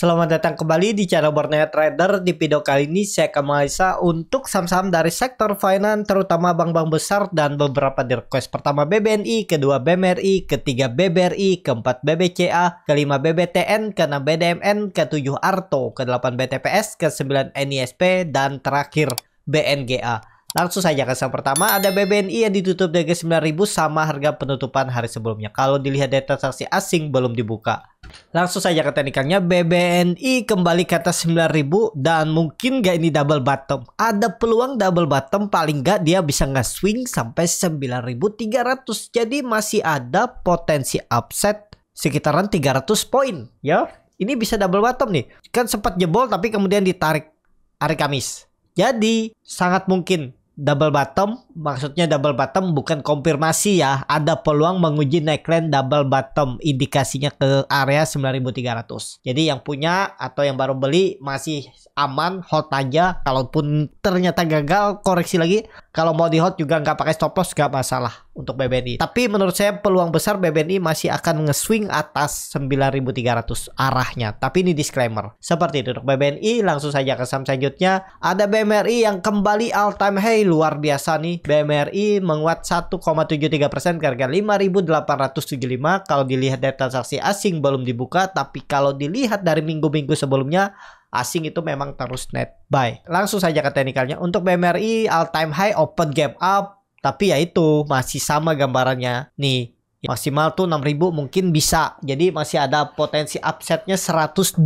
Selamat datang kembali di channel Borneo Trader. Di video kali ini saya akan menganalisa untuk saham-saham dari sektor finance terutama bank-bank besar dan beberapa di request pertama BBNI, kedua BMRI, ketiga BBRI, keempat BBCA, kelima BBTN, keenam BDMN, ketujuh Arto, kedelapan BTPS, kesembilan NISP dan terakhir BNGA. Langsung saja ke yang pertama ada BBNI yang ditutup dari 9000 sama harga penutupan hari sebelumnya. Kalau dilihat dari transaksi asing belum dibuka. Langsung saja ke teknikannya BBNI kembali ke atas 9000 dan mungkin gak ini double bottom. Ada peluang double bottom paling gak dia bisa nge-swing sampai 9300. Jadi masih ada potensi upset sekitaran 300 poin ya. Ini bisa double bottom nih. Kan sempat jebol tapi kemudian ditarik hari Kamis. Jadi sangat mungkin double bottom maksudnya double bottom bukan konfirmasi ya ada peluang menguji neckline double bottom indikasinya ke area 9300 jadi yang punya atau yang baru beli masih aman hot aja kalaupun ternyata gagal koreksi lagi kalau mau di hold juga nggak pakai stop loss nggak masalah untuk BBNI. Tapi menurut saya peluang besar BBNI masih akan nge-swing atas 9.300 arahnya. Tapi ini disclaimer. Seperti itu untuk BBNI. Langsung saja ke saham selanjutnya. Ada BMRI yang kembali all time high luar biasa nih. BMRI menguat 1,73% ke harga 5.875. Kalau dilihat dari transaksi asing belum dibuka. Tapi kalau dilihat dari minggu-minggu sebelumnya asing itu memang terus net buy. Langsung saja ke teknikalnya. Untuk BMRI all time high open gap up tapi ya itu masih sama gambarannya. Nih maksimal tuh 6000 mungkin bisa. Jadi masih ada potensi upsetnya 125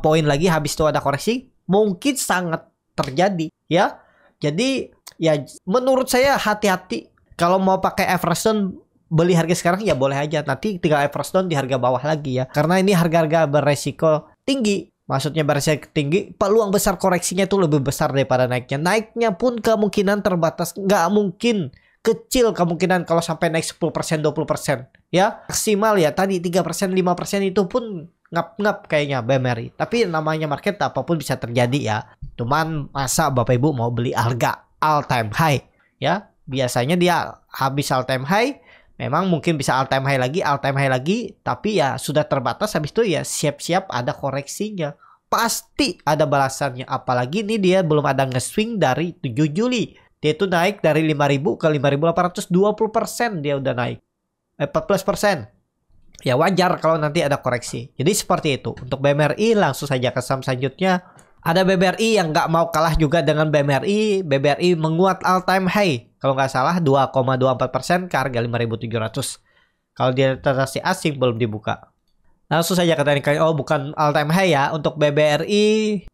poin lagi habis itu ada koreksi. Mungkin sangat terjadi ya. Jadi ya menurut saya hati-hati kalau mau pakai Everson beli harga sekarang ya boleh aja nanti tinggal Everson di harga bawah lagi ya karena ini harga-harga beresiko tinggi Maksudnya barisnya tinggi, peluang besar koreksinya itu lebih besar daripada naiknya. Naiknya pun kemungkinan terbatas, nggak mungkin kecil kemungkinan kalau sampai naik 10% 20% ya maksimal ya tadi 3% 5% itu pun ngap-ngap kayaknya BMRI tapi namanya market apapun bisa terjadi ya cuman masa Bapak Ibu mau beli harga all time high ya biasanya dia habis all time high memang mungkin bisa all time high lagi, all time high lagi, tapi ya sudah terbatas habis itu ya siap-siap ada koreksinya pasti ada balasannya. Apalagi ini dia belum ada nge-swing dari 7 Juli. Dia itu naik dari 5.000 ke 5.820% dia udah naik. Eh, 14%. Ya wajar kalau nanti ada koreksi. Jadi seperti itu. Untuk BMRI langsung saja ke saham selanjutnya. Ada BBRI yang nggak mau kalah juga dengan BMRI. BBRI menguat all time high. Kalau nggak salah 2,24% ke harga 5.700. Kalau dia transaksi asing belum dibuka. Nah, langsung saja ke kali oh bukan all time high ya untuk BBRI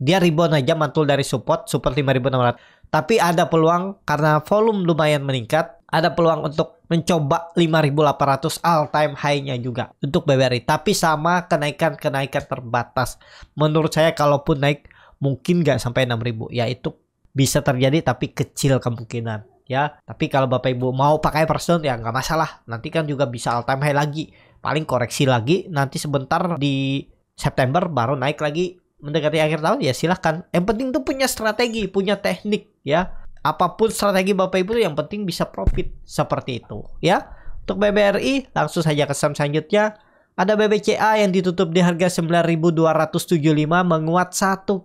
dia rebound aja mantul dari support support 5600. Tapi ada peluang karena volume lumayan meningkat, ada peluang untuk mencoba 5800 all time high-nya juga untuk BBRI. Tapi sama kenaikan-kenaikan terbatas. Menurut saya kalaupun naik mungkin nggak sampai 6000 ya itu bisa terjadi tapi kecil kemungkinan ya. Tapi kalau Bapak Ibu mau pakai person ya nggak masalah. Nanti kan juga bisa all time high lagi paling koreksi lagi nanti sebentar di September baru naik lagi mendekati akhir tahun ya silahkan yang penting tuh punya strategi punya teknik ya apapun strategi bapak ibu yang penting bisa profit seperti itu ya untuk BBRI langsung saja ke saham selanjutnya ada BBCA yang ditutup di harga 9.275 menguat 1,36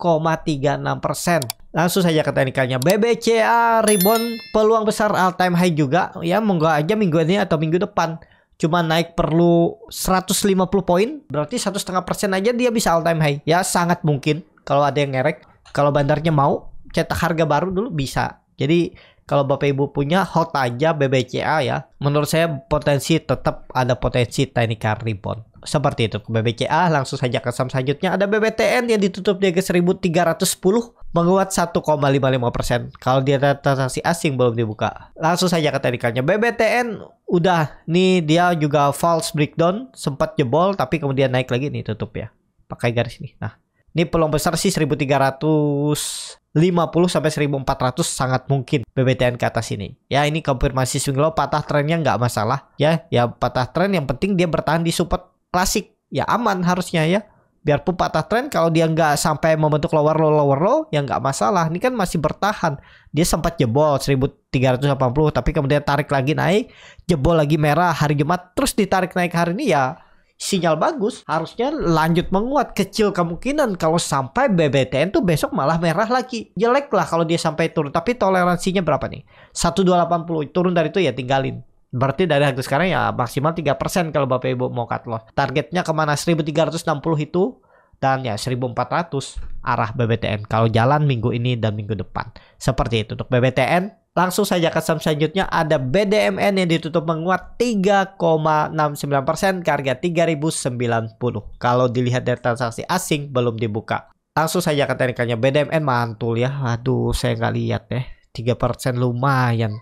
persen. Langsung saja ke teknikalnya. BBCA rebound peluang besar all time high juga. Ya monggo aja minggu ini atau minggu depan cuma naik perlu 150 poin berarti satu setengah persen aja dia bisa all time high ya sangat mungkin kalau ada yang ngerek kalau bandarnya mau cetak harga baru dulu bisa jadi kalau bapak ibu punya hot aja BBCA ya menurut saya potensi tetap ada potensi tiny car rebound seperti itu BBCA langsung saja ke saham selanjutnya ada BBTN yang ditutup di harga 1310 menguat 1,55%. Kalau dia transaksi asing belum dibuka. Langsung saja ke teknikalnya. BBTN udah nih dia juga false breakdown sempat jebol tapi kemudian naik lagi nih tutup ya. Pakai garis ini. Nah, ini peluang besar sih 1300 50 sampai 1400 sangat mungkin BBTN ke atas ini. Ya ini konfirmasi swing low patah trennya nggak masalah ya. Ya patah tren yang penting dia bertahan di support klasik. Ya aman harusnya ya biarpun patah tren kalau dia nggak sampai membentuk lower low lower low ya nggak masalah ini kan masih bertahan dia sempat jebol 1380 tapi kemudian tarik lagi naik jebol lagi merah hari Jumat terus ditarik naik hari ini ya sinyal bagus harusnya lanjut menguat kecil kemungkinan kalau sampai BBTN tuh besok malah merah lagi jelek lah kalau dia sampai turun tapi toleransinya berapa nih 1280 turun dari itu ya tinggalin Berarti dari harga sekarang ya maksimal 3% kalau Bapak Ibu mau cut loss. Targetnya kemana? 1360 itu dan ya 1400 arah BBTN kalau jalan minggu ini dan minggu depan. Seperti itu untuk BBTN. Langsung saja ke saham selanjutnya ada BDMN yang ditutup menguat 3,69% ke harga 3090. Kalau dilihat dari transaksi asing belum dibuka. Langsung saja ke teknikalnya BDMN mantul ya. Aduh saya nggak lihat ya. 3% lumayan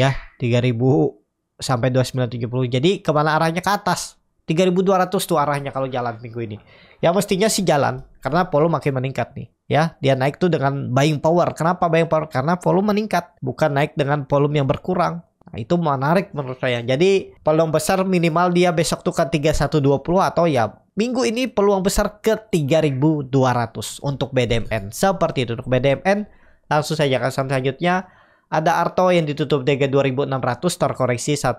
ya 3000 sampai 2970. Jadi kemana arahnya ke atas. 3200 tuh arahnya kalau jalan minggu ini. Ya mestinya sih jalan karena volume makin meningkat nih ya. Dia naik tuh dengan buying power. Kenapa buying power? Karena volume meningkat, bukan naik dengan volume yang berkurang. Nah, itu menarik menurut saya. Jadi peluang besar minimal dia besok tuh ke 3120 atau ya minggu ini peluang besar ke 3200 untuk BDMN. Seperti itu untuk BDMN. Langsung saja ke saham selanjutnya ada Arto yang ditutup DG 2600 terkoreksi 1,88%.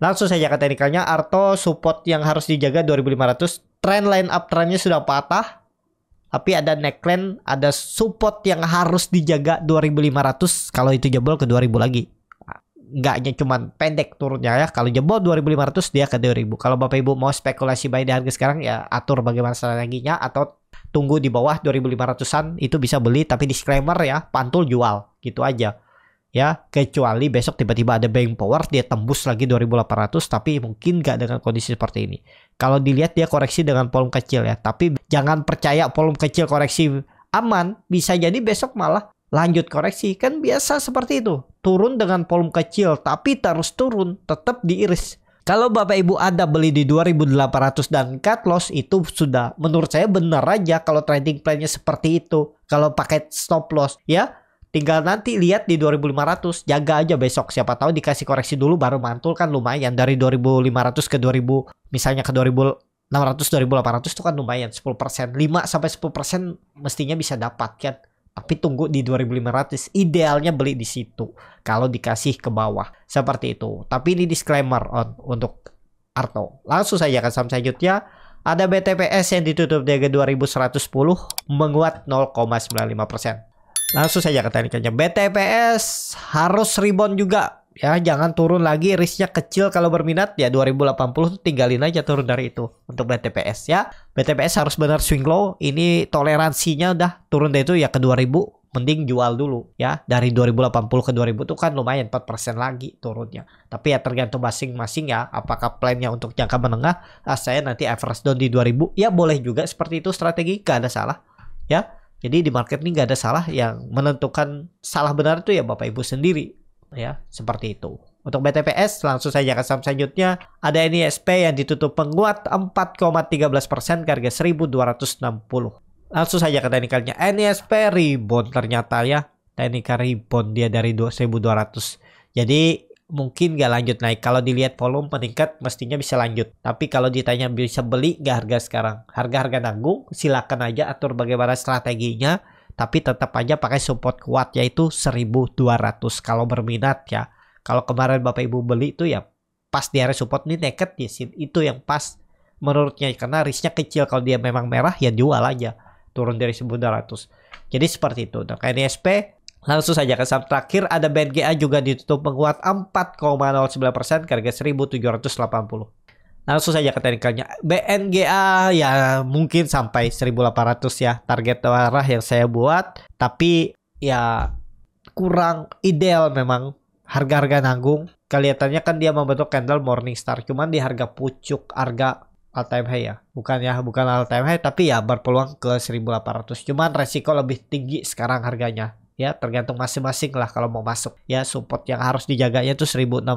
Langsung saja ke teknikalnya, Arto support yang harus dijaga 2500. Trend line up trendnya sudah patah. Tapi ada neckline, ada support yang harus dijaga 2500. Kalau itu jebol ke 2000 lagi. Enggaknya cuma pendek turunnya ya. Kalau jebol 2500 dia ke 2000. Kalau Bapak Ibu mau spekulasi baik di harga sekarang ya atur bagaimana strateginya atau tunggu di bawah 2500-an itu bisa beli tapi disclaimer ya pantul jual gitu aja ya kecuali besok tiba-tiba ada bank power dia tembus lagi 2800 tapi mungkin gak dengan kondisi seperti ini kalau dilihat dia koreksi dengan volume kecil ya tapi jangan percaya volume kecil koreksi aman bisa jadi besok malah lanjut koreksi kan biasa seperti itu turun dengan volume kecil tapi terus turun tetap diiris kalau Bapak Ibu ada beli di 2800 dan cut loss itu sudah menurut saya benar aja kalau trading plan-nya seperti itu. Kalau pakai stop loss ya tinggal nanti lihat di 2500 jaga aja besok siapa tahu dikasih koreksi dulu baru mantul kan lumayan dari 2500 ke 2000 misalnya ke delapan 2800 itu kan lumayan 10% 5 sampai 10% mestinya bisa dapat kan tapi tunggu di 2500 idealnya beli di situ kalau dikasih ke bawah seperti itu tapi ini disclaimer on, untuk Arto langsung saja ke saham selanjutnya ada BTPS yang ditutup di 2110 menguat 0,95% langsung saja ke teknikalnya BTPS harus rebound juga ya jangan turun lagi risknya kecil kalau berminat ya 2080 tuh tinggalin aja turun dari itu untuk BTPS ya BTPS harus benar swing low ini toleransinya udah turun dari itu ya ke 2000 mending jual dulu ya dari 2080 ke 2000 tuh kan lumayan 4% lagi turunnya tapi ya tergantung masing-masing ya apakah plannya untuk jangka menengah ah, saya nanti average down di 2000 ya boleh juga seperti itu strategi gak ada salah ya jadi di market ini gak ada salah yang menentukan salah benar itu ya Bapak Ibu sendiri ya seperti itu. Untuk BTPS langsung saja ke saham selanjutnya. Ada NISP yang ditutup penguat 4,13% persen harga 1260. Langsung saja ke teknikalnya. NISP rebound ternyata ya. teknikal rebound dia dari 1200. Jadi mungkin nggak lanjut naik. Kalau dilihat volume meningkat mestinya bisa lanjut. Tapi kalau ditanya bisa beli nggak harga sekarang? Harga-harga nanggung silakan aja atur bagaimana strateginya tapi tetap aja pakai support kuat yaitu 1200 kalau berminat ya. Kalau kemarin Bapak Ibu beli itu ya pas di area support ini naked di ya, sini itu yang pas menurutnya karena risknya kecil kalau dia memang merah ya jual aja turun dari 1200 jadi seperti itu nah kayak Nsp, e langsung saja ke saham terakhir ada BNGA juga ditutup menguat 4,09% harga 1780 langsung saja ke teknikalnya BNGA ya mungkin sampai 1800 ya target arah yang saya buat tapi ya kurang ideal memang harga-harga nanggung kelihatannya kan dia membentuk candle morning star cuman di harga pucuk harga all time high ya bukan ya bukan all time high tapi ya berpeluang ke 1800 cuman resiko lebih tinggi sekarang harganya ya tergantung masing-masing lah kalau mau masuk ya support yang harus dijaganya itu 1650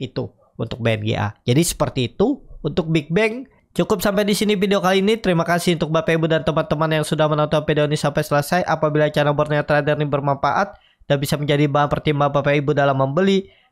itu untuk BNGA. Jadi seperti itu untuk Big Bang. Cukup sampai di sini video kali ini. Terima kasih untuk Bapak Ibu dan teman-teman yang sudah menonton video ini sampai selesai. Apabila channel Borneo Trader ini bermanfaat dan bisa menjadi bahan pertimbangan Bapak Ibu dalam membeli,